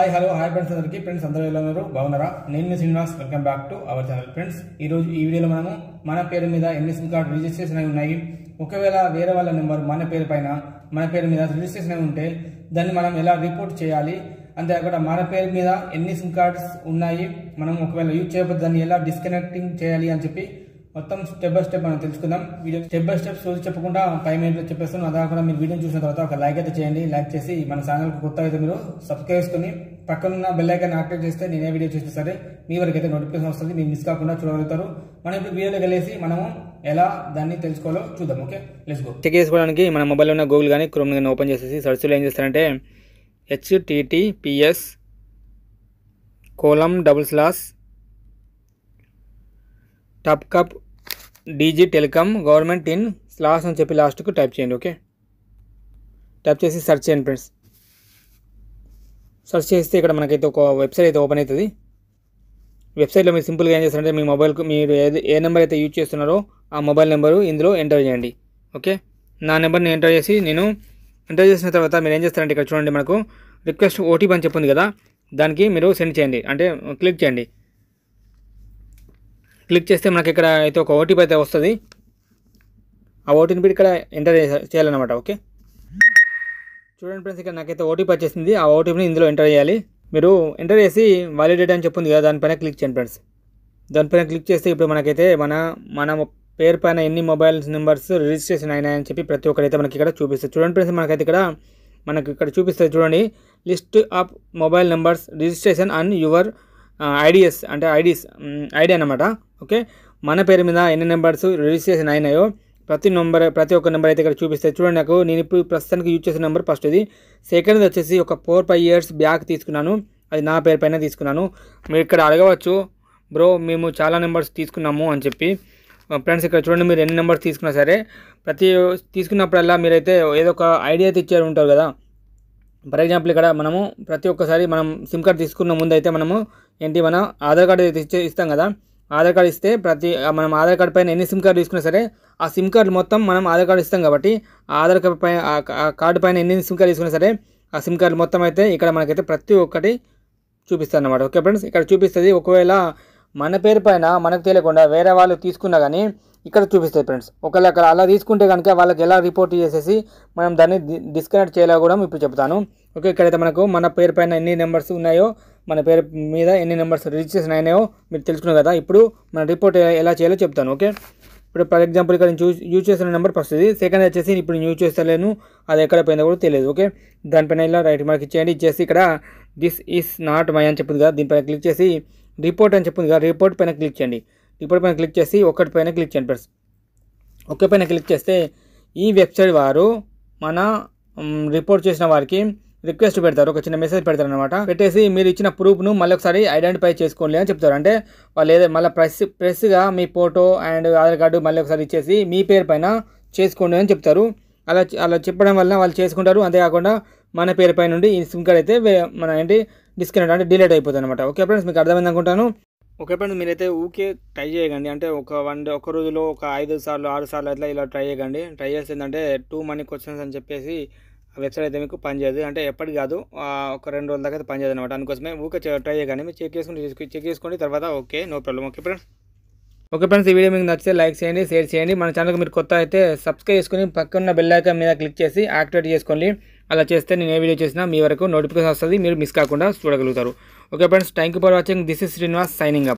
Hi hello hi friends అందరికీ friends అందరూ ఎలా ఉన్నారు బాగున్నారా నేను Srinivas welcome back to our channel friends ఈ రోజు ఈ వీడియోలో మనము మన పేరు మీద ఎన్ని సిమ్ కార్డు రిజిస్ట్రేషన్ అయి ఉన్నాయి ఒకవేళ వేరే వాళ్ళ నెంబర్ మన పేరు పైన మన పేరు మీద రిజిస్ట్రేషన్ అయి ఉంటే దాన్ని మనం ఎలా రిపోర్ట్ చేయాలి అంతేకాకుండా మన పేరు మీద ఎన్ని సిమ్ కార్డ్స్ ఉన్నాయి మనం ఒకవేళ యూజ్ చేయకపోతే దాన్ని ఎలా డిస్కనెక్టింగ్ చేయాలి అని చెప్పి మొత్తం స్టెప్ బై స్టెప్ మనం తెలుసుకుందాం వీడియో స్టెప్ బై స్టెప్ చూసి చెప్పకుండా ఫైవ్ మినిట్లో చెప్పేస్తాను అదా కూడా మీరు వీడియో చూసిన తర్వాత ఒక లైక్ అయితే చేయండి లైక్ చేసి మన ఛానల్కి కొత్త అయితే మీరు సబ్స్క్రైబ్ చేసుకుని పక్కనున్న బెల్ ఐకాన్ యాక్టివేట్ చేస్తే నేనే వీడియో చూసిన సరే మీ వరకు అయితే నోటిఫికేషన్ వస్తుంది మీరు మిస్ కాకుండా చూడగలుగుతారు మనం ఇప్పుడు వీడియోలో వెళ్ళేసి మనము ఎలా దాన్ని తెలుసుకోవాలో చూద్దాం ఓకే లెట్స్ గో చెక్ చేసుకోవడానికి మన మొబైల్లో ఉన్న గూగుల్ కానీ క్రోమ్ కానీ ఓపెన్ చేసేసి సర్చ్లో ఏం చేస్తారంటే HTTPS Kolam double slash TAF COP DG telecom government in slash అని చెప్పి లాస్ట్కు టైప్ చేయండి ఓకే టైప్ చేసి సెర్చ్ చేయండి ఫ్రెండ్స్ సెర్చ్ చేస్తే ఇక్కడ మనకైతే ఒక వెబ్సైట్ అయితే ఓపెన్ అవుతుంది వెబ్సైట్లో మీరు సింపుల్గా ఏం చేస్తారంటే మీ మొబైల్కు మీరు ఏది ఏ నెంబర్ అయితే యూజ్ చేస్తున్నారో ఆ మొబైల్ నెంబరు ఇందులో ఎంటర్ చేయండి ఓకే నా నెంబర్ని ఎంటర్ చేసి నేను ఎంటర్ చేసిన తర్వాత మీరు ఏం చేస్తారంటే ఇక్కడ చూడండి మనకు రిక్వెస్ట్ ఓటీపీ అని చెప్పింది కదా దానికి మీరు సెండ్ చేయండి అంటే క్లిక్ చేయండి క్లిక్ చేస్తే మనకి ఇక్కడ అయితే ఒక ఓటీపీ అయితే వస్తుంది ఆ ఓటీపీ ఇక్కడ ఎంటర్ చేయాలన్నమాట ఓకే చూడండి ఫ్రెండ్స్ ఇక్కడ నాకైతే ఓటీపీ వచ్చేసింది ఆ ఓటీపీని ఇందులో ఎంటర్ చేయాలి మీరు ఎంటర్ చేసి వాలిడేట్ అని చెప్పింది కదా దానిపైన క్లిక్ చేయండి ఫ్రెండ్స్ దానిపైన క్లిక్ చేస్తే ఇప్పుడు మనకైతే మన మన పేరు పైన ఎన్ని మొబైల్ నెంబర్స్ రిజిస్ట్రేషన్ అయినాయని చెప్పి ప్రతి ఒక్కరైతే మనకి ఇక్కడ చూపిస్తుంది చూడండి ఫ్రెండ్స్ మనకైతే ఇక్కడ మనకి ఇక్కడ చూపిస్తుంది చూడండి list of mobile numbers registration and your IDs అంటే ఐడీస్ ఐడి అనమాట ఓకే మన పేరు మీద ఎన్ని నెంబర్స్ రిజిస్ట్రేషన్ అయినాయో ప్రతి నెంబర్ ప్రతి ఒక్క నెంబర్ అయితే ఇక్కడ చూపిస్తే చూడండి నాకు నేను ఇప్పుడు ప్రస్తుతానికి యూజ్ చేసిన నెంబర్ ఫస్ట్ ఇది సెకండ్ వచ్చేసి ఒక ఫోర్ ఫైవ్ ఇయర్స్ బ్యాక్ తీసుకున్నాను అది నా పేరు పైన తీసుకున్నాను మీరు ఇక్కడ అడగవచ్చు బ్రో మేము చాలా నెంబర్స్ తీసుకున్నాము అని చెప్పి ఫ్రెండ్స్ ఇక్కడ చూడండి మీరు ఎన్ని నెంబర్స్ తీసుకున్నా సరే ప్రతి తీసుకున్నప్పుడల్లా మీరైతే ఏదో ఒక ఐడియా అయితే ఇచ్చారు ఉంటారు కదా ఫర్ ఎగ్జాంపుల్ ఇక్కడ మనము ప్రతి ఒక్కసారి మనం సిమ్ కార్డ్ తీసుకున్న ముందు అయితే మనము ఏంటి మనం ఆధార్ కార్డు ఇచ్చే ఇస్తాం కదా ఆధార్ కార్డు ఇస్తే ప్రతి మనం ఆధార్ కార్డు పైన ఎన్ని సిమ్ కార్డు తీసుకున్నా సరే ఆ సిమ్ కార్డు మొత్తం మనం ఆధార్ కార్డు ఇస్తాం కాబట్టి ఆధార్ కార్డు పైన కార్డు పైన ఎన్ని సిమ్ కార్డు తీసుకున్నా సరే ఆ సిమ్ కార్డు మొత్తం అయితే ఇక్కడ మనకైతే ప్రతి ఒక్కటి చూపిస్తాను అనమాట ఓకే ఫ్రెండ్స్ ఇక్కడ చూపిస్తుంది ఒకవేళ మన పేరు పైన మనకు తెలియకుండా వేరే వాళ్ళు తీసుకున్నా కానీ ఇక్కడ చూపిస్తాయి ఫ్రెండ్స్ ఒకవేళ అక్కడ అలా తీసుకుంటే కనుక వాళ్ళకి ఎలా రిపోర్ట్ చేసేసి మనం దాన్ని డిస్కనెక్ట్ చేయాలో కూడా ఇప్పుడు చెప్తాను ఓకే ఇక్కడైతే మనకు మన పేరు పైన ఎన్ని నెంబర్స్ ఉన్నాయో మన పేరు మీద ఎన్ని నెంబర్స్ రిజిస్ట్రేషన్ అయినాయో మీరు తెలుసుకున్నారు కదా ఇప్పుడు మన రిపోర్ట్ ఎలా చేయాలో చెప్తాను ఓకే ఇప్పుడు ఫర్ ఎగ్జాంపుల్ ఇక్కడ నేను యూజ్ చేసిన నెంబర్ ఫస్ట్ ఇది సెకండ్ వచ్చేసి ఇప్పుడు యూజ్ చేస్తలేను అది ఎక్కడ పోయిందో కూడా తెలియదు ఓకే దానిపైన ఇలా రైట్ మార్క్ ఇచ్చేయండి ఇచ్చేసి ఇక్కడ దిస్ ఈస్ నాట్ మై అని చెప్పింది కదా దీనిపైన క్లిక్ చేసి రిపోర్ట్ అని చెప్పింది కదా రిపోర్ట్ పైన క్లిక్ చేయండి ఇప్పుడు పైన క్లిక్ చేసి ఒకటి పైన క్లిక్ చేయండి ఫ్రెండ్స్ ఒకే పైన క్లిక్ చేస్తే ఈ వెబ్సైట్ వారు మన రిపోర్ట్ చేసిన వారికి రిక్వెస్ట్ పెడతారు ఒక చిన్న మెసేజ్ పెడతారు అనమాట పెట్టేసి మీరు ఇచ్చిన ప్రూఫ్ను మళ్ళీ ఒకసారి ఐడెంటిఫై చేసుకోండి అని చెప్తారు అంటే వాళ్ళు ఏదో మళ్ళీ ప్రెస్ ప్రెస్గా మీ ఫోటో అండ్ ఆధార్ కార్డు మళ్ళీ ఒకసారి ఇచ్చేసి మీ పేరు పైన చేసుకోండి అని చెప్తారు అలా అలా చెప్పడం వల్ల వాళ్ళు చేసుకుంటారు అంతేకాకుండా మన పేరు పైన నుండి ఈ సిమ్ కార్డ్ అయితే మన ఏంటి డిస్కనెక్ట్ అంటే డిలీట్ అయిపోతుంది అనమాట ఓకే ఫ్రెండ్స్ మీకు అర్థమైంది అనుకుంటాను ఓకే ఫ్రెండ్స్ మీరైతే ఊకే ట్రై చేయకండి అంటే ఒక వన్ డే ఒక రోజులో ఒక ఐదు సార్లు ఆరు సార్లు అట్లా ఇలా ట్రై చేయకండి ట్రై చేస్తే ఏంటంటే టూ మనీ క్వశ్చన్స్ అని చెప్పేసి వెబ్సైట్ అయితే మీకు పనిచేయదు అంటే ఎప్పటి కాదు ఒక రెండు రోజుల దాకా పనిచేయదు అనమాట అందుకోసమే ఊకే ట్రై చేయకండి మీరు చెక్ చేసుకుని చెక్ చేసుకోండి తర్వాత okay no problem okay friends okay friends ఈ వీడియో మీకు నచ్చితే లైక్ చేయండి షేర్ చేయండి మన ఛానల్కి మీరు కొత్త అయితే సబ్స్క్రైబ్ చేసుకుని పక్కన బెల్ ఐకాన్ మీద క్లిక్ చేసి యాక్టివేట్ చేసుకోండి అలా చేస్తే నేను ఏ వీడియో చేసినా మీ వరకు నోటిఫికేషన్ వస్తుంది మీరు మిస్ కాకుండా చూడగలుగుతారు Okay friends, thank you for watching. This is Srinivas signing up.